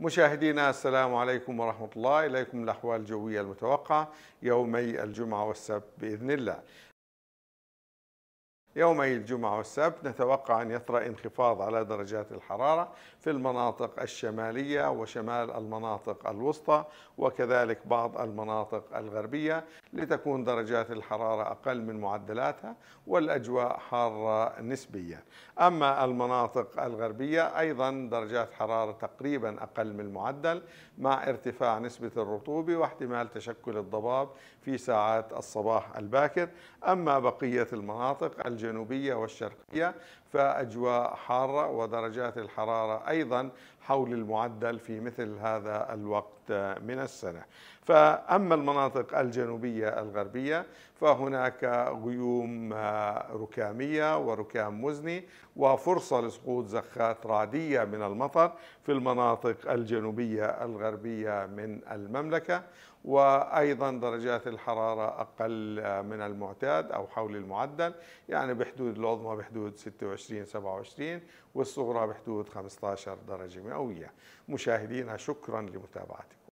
مشاهدينا السلام عليكم ورحمة الله إليكم الأحوال الجوية المتوقعة يومي الجمعة والسبت بإذن الله يومي الجمعة والسبت نتوقع أن يطرأ انخفاض على درجات الحرارة في المناطق الشمالية وشمال المناطق الوسطى وكذلك بعض المناطق الغربية لتكون درجات الحرارة أقل من معدلاتها والأجواء حارة نسبيا أما المناطق الغربية أيضا درجات حرارة تقريبا أقل من المعدل مع ارتفاع نسبة الرطوبة واحتمال تشكل الضباب في ساعات الصباح الباكر أما بقية المناطق الجنوبية الجنوبية والشرقية فأجواء حارة ودرجات الحرارة أيضا حول المعدل في مثل هذا الوقت من السنة فأما المناطق الجنوبية الغربية فهناك غيوم ركامية وركام مزني وفرصة لسقوط زخات رعدية من المطر في المناطق الجنوبية الغربية من المملكة وأيضا درجات الحرارة أقل من المعتاد أو حول المعدل يعني بحدود العظمى بحدود 26 27 والصغرى بحدود 15 درجة مئوية مشاهدينا شكرا لمتابعتكم